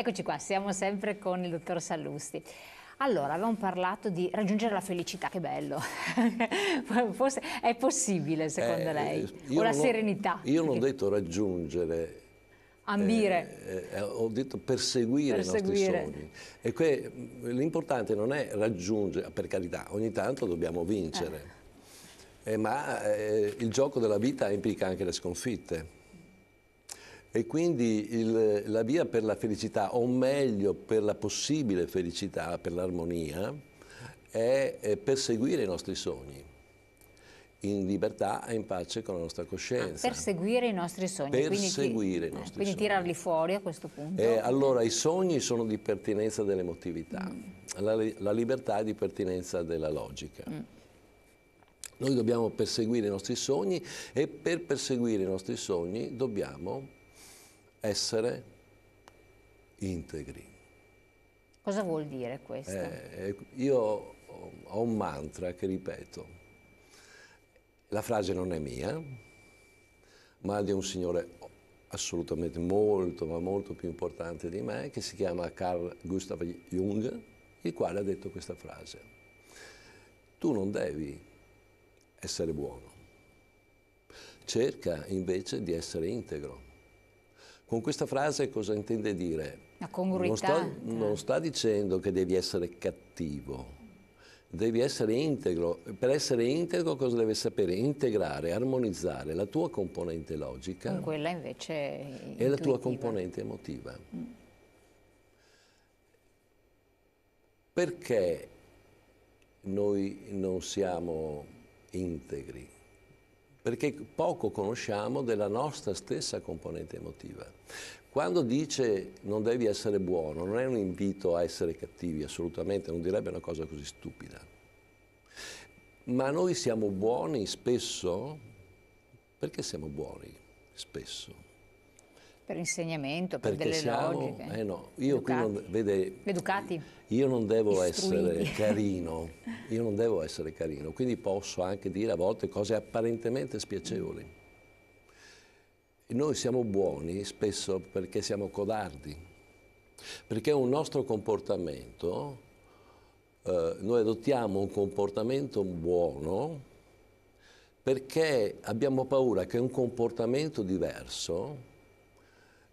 Eccoci qua, siamo sempre con il dottor Sallusti. Allora, avevamo parlato di raggiungere la felicità, che bello. Forse è possibile secondo eh, lei? O la serenità? Io non ho detto raggiungere. Ambire. Eh, eh, eh ho detto perseguire, perseguire, i nostri sogni. E l'importante non è raggiungere, per carità, ogni tanto dobbiamo vincere. Eh. Eh, ma il gioco della vita implica anche le sconfitte. E quindi il, la via per la felicità, o meglio per la possibile felicità, per l'armonia, è, è perseguire i nostri sogni in libertà e in pace con la nostra coscienza. Ah, perseguire i nostri sogni. Perseguire quindi, i nostri eh, sogni. Quindi tirarli fuori a questo punto. Eh, allora i sogni sono di pertinenza dell'emotività, mm. la, la, libertà è di pertinenza della logica. Mm. Noi dobbiamo perseguire i nostri sogni e per perseguire i nostri sogni dobbiamo essere integri. Cosa vuol dire questo? Eh, eh, io ho un mantra che ripeto. La frase non è mia, ma di un signore assolutamente molto, ma molto più importante di me, che si chiama Carl Gustav Jung, il quale ha detto questa frase. Tu non devi essere buono, cerca invece di essere integro con questa frase cosa intende dire? La congruità. Non sta, non sta dicendo che devi essere cattivo, devi essere integro. Per essere integro cosa devi sapere? Integrare, armonizzare la tua componente logica con quella invece intuitiva. e la tua componente emotiva. Perché noi non siamo integri? perché poco conosciamo della nostra stessa componente emotiva. Quando dice non devi essere buono, non è un invito a essere cattivi, assolutamente, non direbbe una cosa così stupida. Ma noi siamo buoni spesso, perché siamo buoni spesso? Per insegnamento, per Perché delle siamo, logiche. Eh no, io educati. qui non, vede, educati. Io non devo Istruiti. essere carino, io non devo essere carino, quindi posso anche dire a volte cose apparentemente spiacevoli. noi siamo buoni spesso perché siamo codardi, perché un nostro comportamento, eh, noi adottiamo un comportamento buono perché abbiamo paura che un comportamento diverso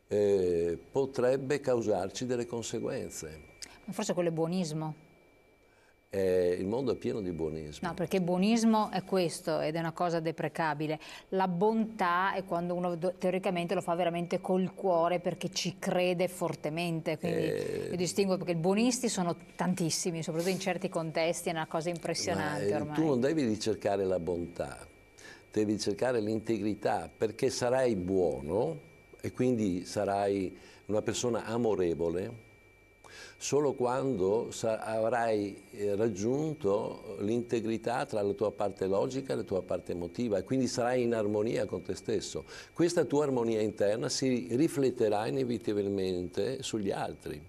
eh, potrebbe causarci delle conseguenze. Ma forse quello è buonismo. Eh, il mondo è pieno di buonismo. No, perché buonismo è questo ed è una cosa deprecabile. La bontà è quando uno teoricamente lo fa veramente col cuore perché ci crede fortemente. Quindi eh, io distingo perché i buonisti sono tantissimi, soprattutto in certi contesti, è una cosa impressionante eh, ormai. Tu non devi ricercare la bontà, devi cercare l'integrità perché sarai buono e quindi sarai una persona amorevole solo quando avrai eh, raggiunto l'integrità tra la tua parte logica e la tua parte emotiva e quindi sarai in armonia con te stesso. Questa tua armonia interna si rifletterà inevitabilmente sugli altri.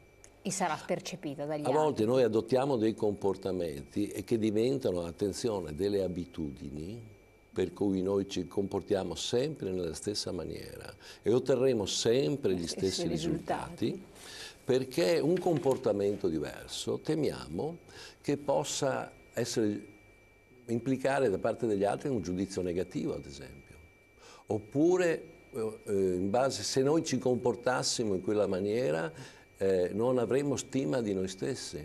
E sarà percepita dagli altri. A volte altri. noi adottiamo dei comportamenti che diventano, attenzione, delle abitudini per cui noi ci comportiamo sempre nella stessa maniera e otterremo sempre gli eh, stessi risultati, risultati perché un comportamento diverso temiamo che possa essere, implicare da parte degli altri un giudizio negativo, ad esempio. Oppure, eh, eh base, se noi ci comportassimo in quella maniera, eh, non avremmo stima di noi stessi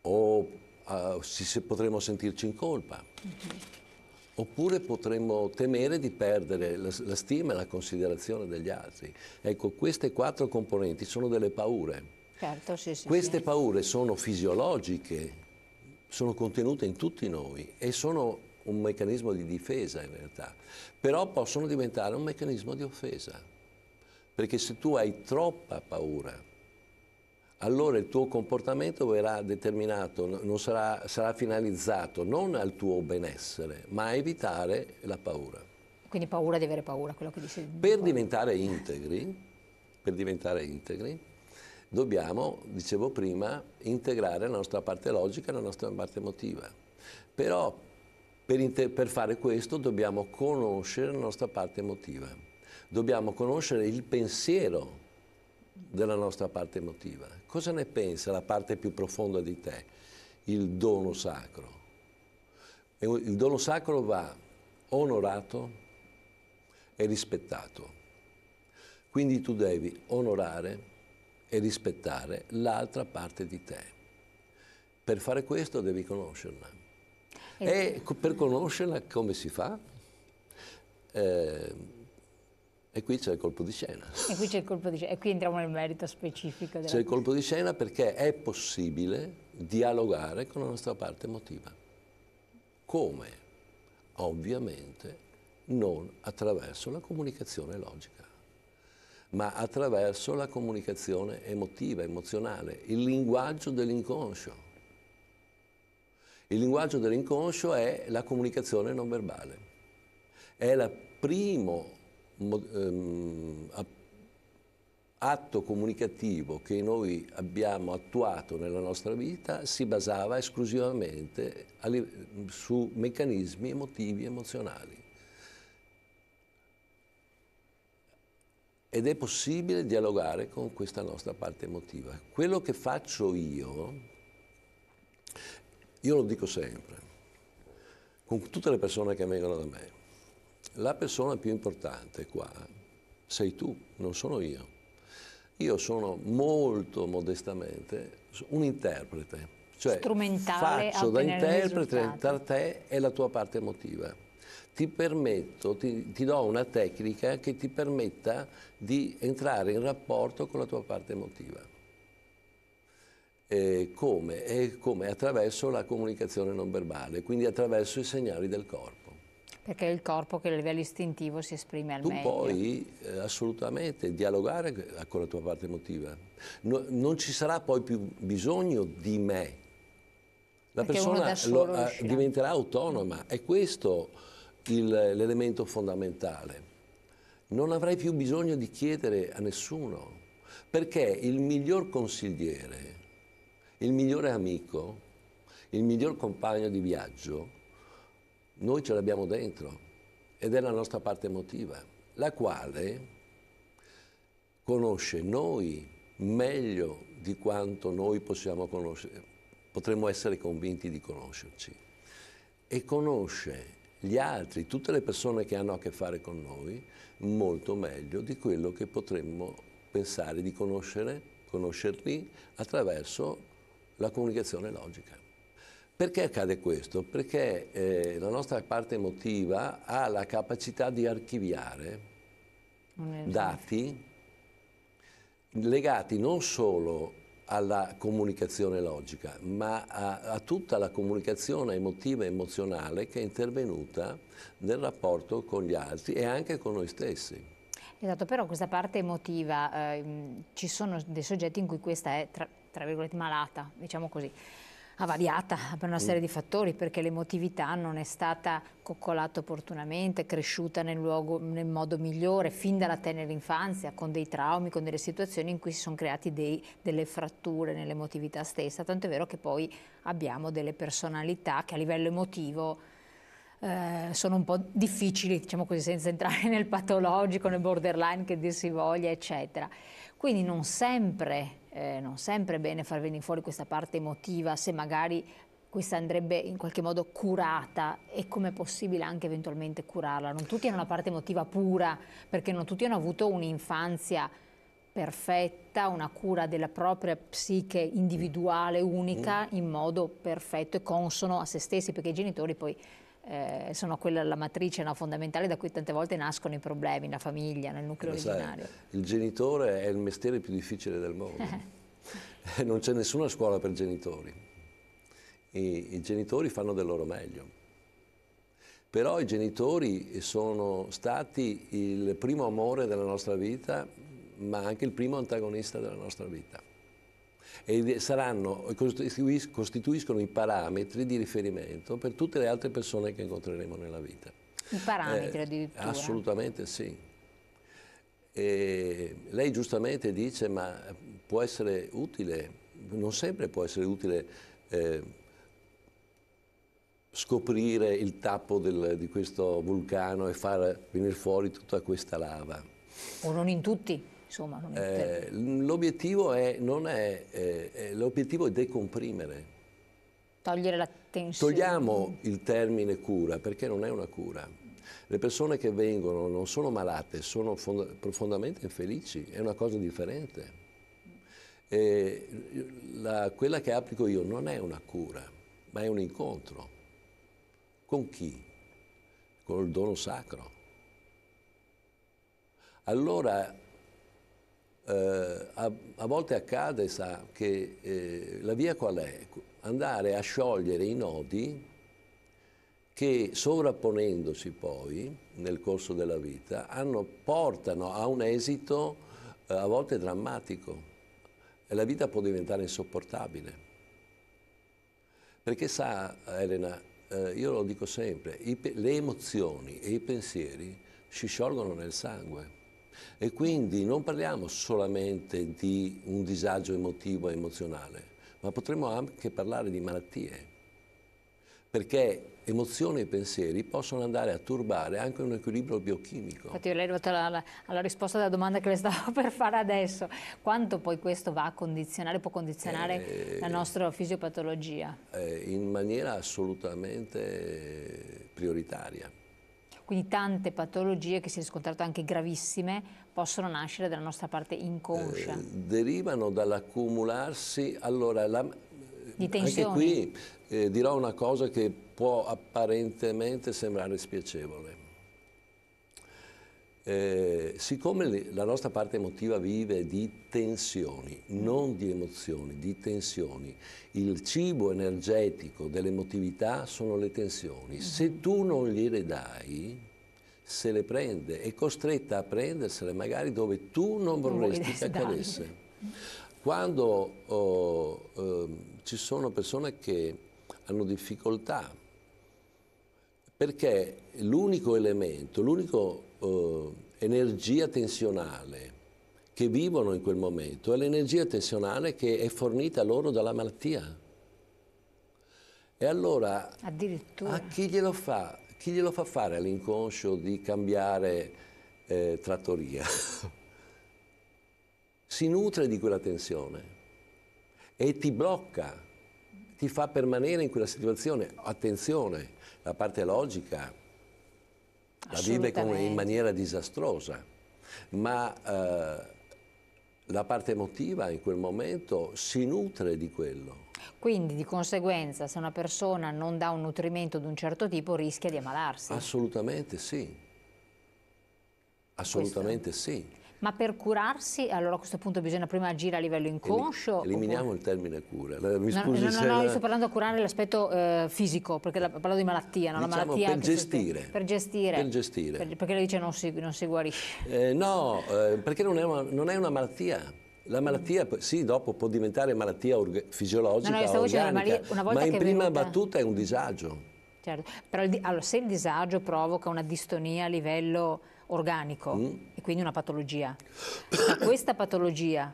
o eh, si, se potremmo sentirci in colpa. Mm -hmm oppure potremmo temere di perdere la, la stima e la considerazione degli altri. Ecco, queste quattro componenti sono delle paure. Certo, sì, sì, queste sì. paure sono fisiologiche, sono contenute in tutti noi e sono un meccanismo di difesa in realtà, però possono diventare un meccanismo di offesa, perché se tu hai troppa paura allora il tuo comportamento verrà determinato, sarà, sarà finalizzato non al tuo benessere, ma a evitare la paura. Quindi paura di avere paura, quello che dice. Per paura. diventare integri, per diventare integri, dobbiamo, dicevo prima, integrare la nostra parte logica e la nostra parte emotiva. Però per, per fare questo dobbiamo conoscere la nostra parte emotiva, dobbiamo conoscere il pensiero della nostra parte emotiva, Cosa ne pensa la parte più profonda di te? Il dono sacro. Il dono sacro va onorato e rispettato. Quindi tu devi onorare e rispettare l'altra parte di te. Per fare questo devi conoscerla. E, e per conoscerla come si fa? Eh, e qui c'è il colpo di scena. E qui c'è il colpo di scena, e qui entriamo nel merito specifico. C'è il colpo di scena perché è possibile dialogare con la nostra parte emotiva. Come? Ovviamente non attraverso la comunicazione logica, ma attraverso la comunicazione emotiva, emozionale, il linguaggio dell'inconscio. Il linguaggio dell'inconscio è la comunicazione non verbale, è il primo Ehm, atto comunicativo che noi abbiamo attuato nella nostra vita si basava esclusivamente su meccanismi emotivi emozionali. Ed è possibile dialogare con questa nostra parte emotiva. Quello che faccio io, io lo dico sempre, con tutte le persone che vengono da me, la persona più importante qua sei tu, non sono io. Io sono molto modestamente un interprete, cioè faccio da interprete tra te e la tua parte emotiva. Ti permetto, ti, ti do una tecnica che ti permetta di entrare in rapporto con la tua parte emotiva. E come? E come? Attraverso la comunicazione non verbale, quindi attraverso i segnali del corpo. Perché è il corpo che a livello istintivo si esprime al tu meglio. Tu puoi eh, assolutamente dialogare con la tua parte emotiva. No, non ci sarà poi più bisogno di me. La Perché persona lo, a, eh, diventerà autonoma. È questo l'elemento fondamentale. Non avrai più bisogno di chiedere a nessuno. Perché il miglior consigliere, il migliore amico, il miglior compagno di viaggio noi ce l'abbiamo dentro ed è la nostra parte emotiva, la quale conosce noi meglio di quanto noi possiamo conoscere, potremmo essere convinti di conoscerci e conosce gli altri, tutte le persone che hanno a che fare con noi, molto meglio di quello che potremmo pensare di conoscere, conoscerli attraverso la comunicazione logica. Perché accade questo? Perché eh, la nostra parte emotiva ha la capacità di archiviare dati legati non solo alla comunicazione logica, ma a, a, tutta la comunicazione emotiva e emozionale che è intervenuta nel rapporto con gli altri e anche con noi stessi. Esatto, però questa parte emotiva, eh, ci sono dei soggetti in cui questa è, tra, tra virgolette, malata, diciamo così variata per una mm. serie di fattori, perché l'emotività non è stata coccolata opportunamente, cresciuta nel, luogo, nel modo migliore, fin dalla tenera infanzia, con dei traumi, con delle situazioni in cui si sono create delle fratture nell'emotività stessa, tanto è vero che poi abbiamo delle personalità che a livello emotivo... Eh, sono un po' difficili, diciamo così, senza entrare nel patologico, nel borderline che dir si voglia, eccetera. Quindi non sempre eh, non sempre bene far venire fuori questa parte emotiva se magari questa andrebbe in qualche modo curata e come è possibile anche eventualmente curarla. Non tutti hanno una parte emotiva pura perché non tutti hanno avuto un'infanzia perfetta, una cura della propria psiche individuale, mm. unica, in modo perfetto e consono a se stessi, perché i genitori poi eh, sono quella la matrice no, fondamentale da cui tante volte nascono i problemi, nella famiglia, nel nucleo Lo originario. Sai, il genitore è il mestiere più difficile del mondo. non c'è nessuna scuola per genitori. I, I genitori fanno del loro meglio. Però i genitori sono stati il primo amore della nostra vita, ma anche il primo antagonista della nostra vita e saranno, costituiscono i parametri di riferimento per tutte le altre persone che incontreremo nella vita. I parametri eh, addirittura? Assolutamente sì. E lei giustamente dice ma può essere utile, non sempre può essere utile eh, scoprire il tappo del, di questo vulcano e far venire fuori tutta questa lava. O non in tutti? Insomma, eh, l'obiettivo, è, è, eh, l'obiettivo è decomprimere. Togliere la tensione. Togliamo il termine cura perché non è una cura. Le persone che vengono non sono malate, sono profondamente infelici, è una cosa differente. La, quella che applico io non è una cura, ma è un incontro. Con chi? Con il dono sacro. Allora eh, a, a, volte accade, sa, che eh, la via qual è? Andare a sciogliere i nodi che sovrapponendosi poi nel corso della vita hanno, portano a un esito eh, a volte drammatico e la vita può diventare insopportabile. Perché sa Elena, eh, io lo dico sempre, i, le emozioni e i pensieri si sciolgono nel sangue e quindi non parliamo solamente di un disagio emotivo e emozionale, ma potremmo anche parlare di malattie, perché emozioni e pensieri possono andare a turbare anche un equilibrio biochimico. Infatti io lei è alla, alla risposta alla domanda che le stavo per fare adesso. Quanto poi questo va a condizionare, può condizionare eh, la nostra fisiopatologia? Eh, in maniera assolutamente prioritaria quindi tante patologie che si è riscontrato anche gravissime possono nascere dalla nostra parte inconscia. Eh, derivano dall'accumularsi, allora, la, di tensioni. anche qui eh, dirò una cosa che può apparentemente sembrare spiacevole. Eh, siccome la nostra parte emotiva vive di tensioni, non di emozioni, di tensioni, il cibo energetico dell'emotività sono le tensioni. Mm. Se tu non gliele dai, se le prende, è costretta a prendersele magari dove tu non vorresti che accadesse. Quando oh, eh, ci sono persone che hanno difficoltà, perché l'unico elemento, l'unico eh, energia tensionale che vivono in quel momento è l'energia tensionale che è fornita loro dalla malattia. E allora a chi glielo, fa, chi glielo fa fare all'inconscio di cambiare eh, trattoria? si nutre di quella tensione e ti blocca, ti fa permanere in quella situazione. Attenzione, la parte logica la vive come, in maniera disastrosa, ma eh, la parte emotiva in quel momento si nutre di quello. Quindi di conseguenza se una persona non dà un nutrimento di un certo tipo rischia di ammalarsi? Assolutamente sì, assolutamente Questo. sì. Ma per curarsi, allora a questo punto bisogna prima agire a livello inconscio? Eliminiamo oppure... il termine cura. Mi scusi no, no, no, no, la... io sto parlando di curare l'aspetto eh, fisico, perché la, parlo di malattia. No? Diciamo malattia per, gestire, per, gestire, per gestire. Per, perché lei dice non si, non si guarisce. Eh, no, eh, perché non è una, non è una malattia. La malattia, sì, dopo può diventare malattia fisiologica, no, no, organica, malia, ma in prima venuta... battuta è un disagio. Certo, però il, allora, se il disagio provoca una distonia a livello organico mm. e quindi una patologia. Da questa patologia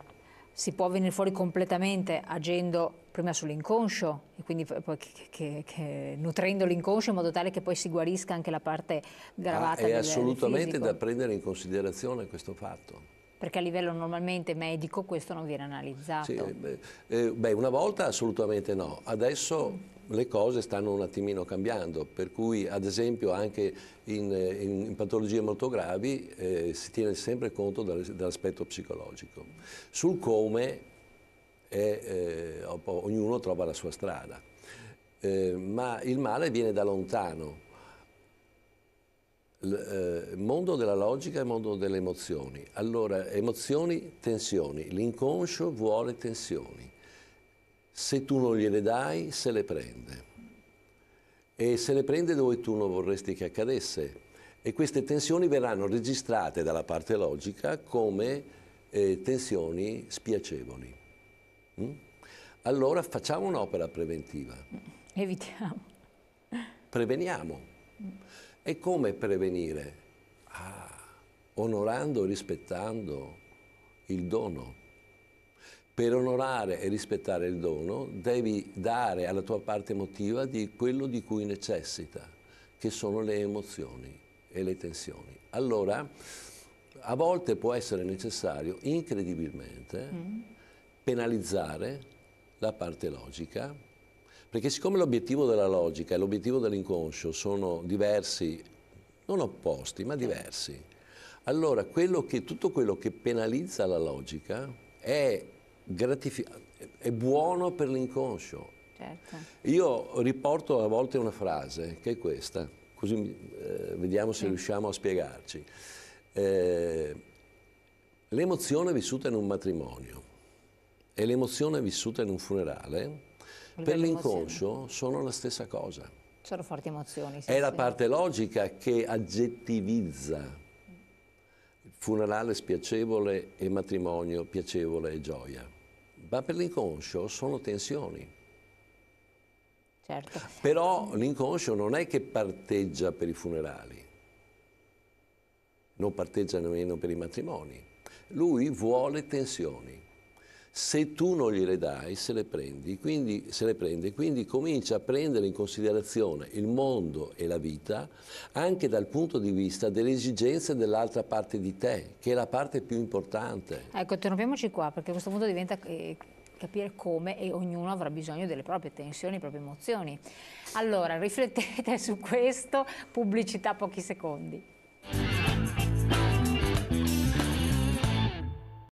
si può venire fuori completamente agendo prima sull'inconscio e quindi poi che, che, che, nutrendo l'inconscio in modo tale che poi si guarisca anche la parte gravata ah, è assolutamente da prendere in considerazione questo fatto perché a livello normalmente medico questo non viene analizzato sì, eh, beh, eh, beh una volta assolutamente no adesso mm le cose stanno un attimino cambiando, per cui ad esempio anche in, in, in patologie molto gravi eh, si tiene sempre conto dell'aspetto psicologico. Sul come è, eh, ognuno trova la sua strada, eh, ma il male viene da lontano. Il eh, mondo della logica e il mondo delle emozioni. Allora, emozioni, tensioni. L'inconscio vuole tensioni se tu non gliele dai, se le prende. E se le prende dove tu non vorresti che accadesse. E queste tensioni verranno registrate dalla parte logica come eh, tensioni spiacevoli. Mm? Allora facciamo un'opera preventiva. Mm, evitiamo. Preveniamo. E come prevenire? Ah, onorando e rispettando il dono per onorare e rispettare il dono devi dare alla tua parte emotiva di quello di cui necessita, che sono le emozioni e le tensioni. Allora, a volte può essere necessario, incredibilmente, mm. penalizzare la parte logica, perché siccome l'obiettivo della logica e l'obiettivo dell'inconscio sono diversi, non opposti, ma certo. diversi, allora quello che, tutto quello che penalizza la logica è è buono per l'inconscio. Certo. Io riporto a volte una frase che è questa, così eh, vediamo se sì. riusciamo a spiegarci. Eh, l'emozione vissuta in un matrimonio e l'emozione vissuta in un funerale, per l'inconscio sono la stessa cosa. Sono forti emozioni. Sì, è sì. la parte logica che aggettivizza funerale spiacevole e matrimonio piacevole e gioia ma per l'inconscio sono tensioni. Certo. Però l'inconscio non è che parteggia per i funerali, non parteggia nemmeno per i matrimoni. Lui vuole tensioni se tu non gliele dai, se le, prendi, quindi, se le prende, quindi comincia a prendere in considerazione il mondo e la vita anche dal punto di vista delle esigenze dell'altra parte di te, che è la parte più importante. Ecco, torniamoci qua, perché a questo punto diventa eh, capire come e ognuno avrà bisogno delle proprie tensioni, delle proprie emozioni. Allora, riflettete su questo, pubblicità pochi secondi.